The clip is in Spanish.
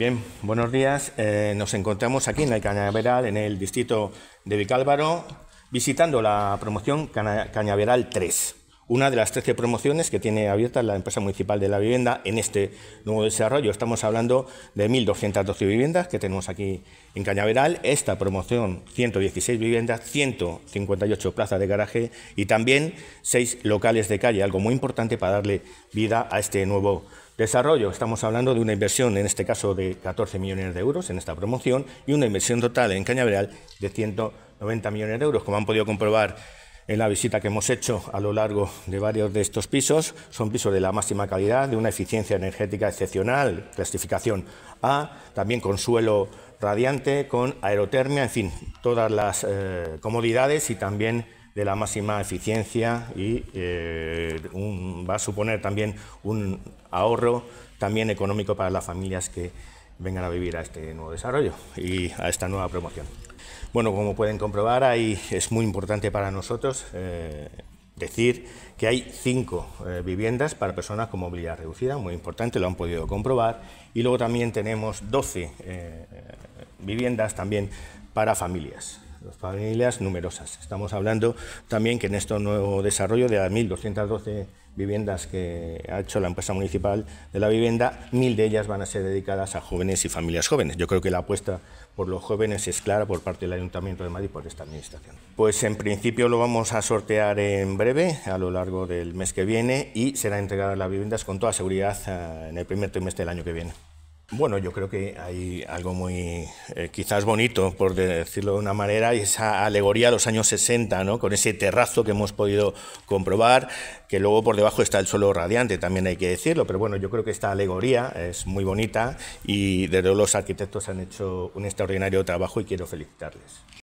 Bien, buenos días. Eh, nos encontramos aquí en el Cañaveral, en el distrito de Vicálvaro, visitando la promoción Cañaveral 3 una de las 13 promociones que tiene abierta la empresa municipal de la vivienda en este nuevo desarrollo. Estamos hablando de 1.212 viviendas que tenemos aquí en Cañaveral. Esta promoción, 116 viviendas, 158 plazas de garaje y también 6 locales de calle, algo muy importante para darle vida a este nuevo desarrollo. Estamos hablando de una inversión, en este caso, de 14 millones de euros en esta promoción y una inversión total en Cañaveral de 190 millones de euros, como han podido comprobar en la visita que hemos hecho a lo largo de varios de estos pisos. Son pisos de la máxima calidad, de una eficiencia energética excepcional, clasificación A, también con suelo radiante, con aerotermia, en fin, todas las eh, comodidades y también de la máxima eficiencia y eh, va a suponer también un ahorro también económico para las familias que vengan a vivir a este nuevo desarrollo y a esta nueva promoción. Bueno, como pueden comprobar, ahí es muy importante para nosotros eh, decir que hay cinco eh, viviendas para personas con movilidad reducida, muy importante, lo han podido comprobar, y luego también tenemos 12 eh, viviendas también para familias familias numerosas. Estamos hablando también que en este nuevo desarrollo de las 1.212 viviendas que ha hecho la empresa municipal de la vivienda, mil de ellas van a ser dedicadas a jóvenes y familias jóvenes. Yo creo que la apuesta por los jóvenes es clara por parte del Ayuntamiento de Madrid y por esta administración. Pues en principio lo vamos a sortear en breve, a lo largo del mes que viene, y será entregadas las viviendas con toda seguridad eh, en el primer trimestre del año que viene. Bueno, yo creo que hay algo muy eh, quizás bonito, por decirlo de una manera, y esa alegoría de los años 60, ¿no? con ese terrazo que hemos podido comprobar, que luego por debajo está el suelo radiante, también hay que decirlo, pero bueno, yo creo que esta alegoría es muy bonita y desde luego los arquitectos han hecho un extraordinario trabajo y quiero felicitarles.